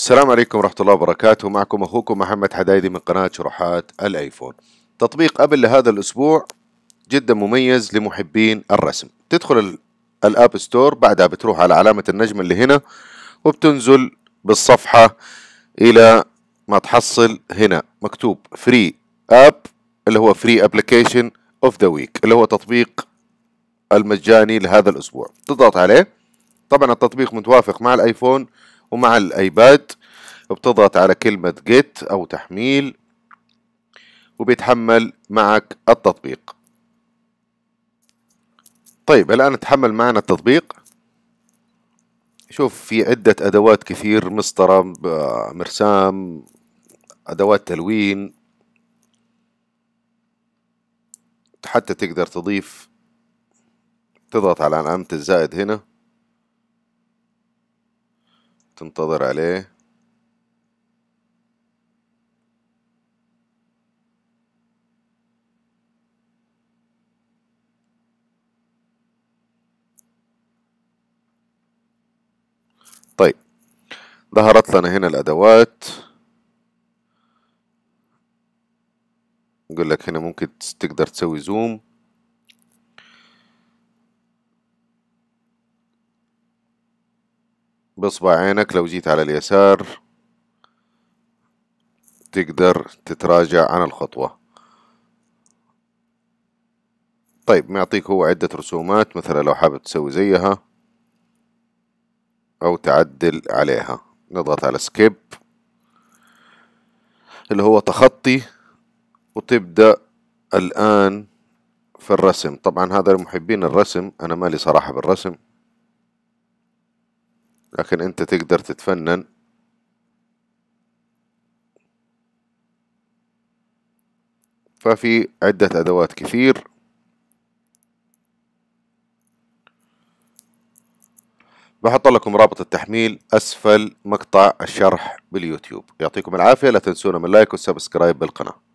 السلام عليكم ورحمة الله وبركاته معكم أخوكم محمد حدايدي من قناة شروحات الآيفون تطبيق أبل لهذا الأسبوع جدا مميز لمحبين الرسم تدخل الأب ستور بعدها بتروح على علامة النجم اللي هنا وبتنزل بالصفحة إلى ما تحصل هنا مكتوب فري أب اللي هو فري أبليكيشن أوف ذا ويك اللي هو تطبيق المجاني لهذا الأسبوع تضغط عليه طبعا التطبيق متوافق مع الآيفون ومع الايباد بتضغط على كلمة جيت أو تحميل وبيتحمل معك التطبيق طيب الآن اتحمل معنا التطبيق شوف في عدة أدوات كثير مسطرة مرسام أدوات تلوين حتى تقدر تضيف تضغط على علامة الزائد هنا تنتظر عليه طيب ظهرت لنا هنا الأدوات يقول لك هنا ممكن تقدر تسوي زوم بصبع عينك لو جيت على اليسار تقدر تتراجع عن الخطوة طيب معطيك هو عدة رسومات مثلا لو حابب تسوي زيها أو تعدل عليها نضغط على سكيب اللي هو تخطي وتبدأ الآن في الرسم طبعا هذا لمحبين الرسم أنا مالي صراحة بالرسم لكن أنت تقدر تتفنن ففي عدة أدوات كثير بحط لكم رابط التحميل أسفل مقطع الشرح باليوتيوب يعطيكم العافية لا تنسونا من لايك وسبسكرايب بالقناة